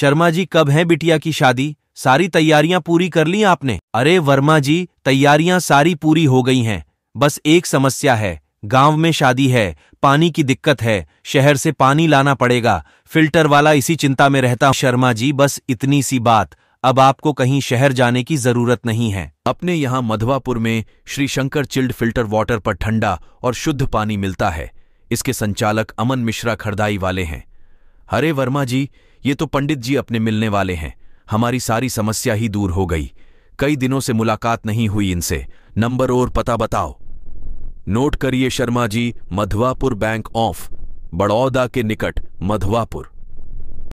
शर्मा जी कब है बिटिया की शादी सारी तैयारियां पूरी कर ली आपने अरे वर्मा जी तैयारियां सारी पूरी हो गई हैं बस एक समस्या है गांव में शादी है पानी की दिक्कत है शहर से पानी लाना पड़ेगा फिल्टर वाला इसी चिंता में रहता शर्मा जी बस इतनी सी बात अब आपको कहीं शहर जाने की जरूरत नहीं है अपने यहाँ मधवापुर में Shri Shankar chilled filter water पर ठंडा और शुद्ध पानी मिलता है इसके संचालक अमन मिश्रा खरदाई वाले हैं अरे वर्मा जी ये तो पंडित जी अपने मिलने वाले हैं हमारी सारी समस्या ही दूर हो गई कई दिनों से मुलाकात नहीं हुई इनसे नंबर और पता बताओ नोट करिए शर्मा जी मधवापुर बैंक ऑफ बड़ौदा के निकट मधवापुर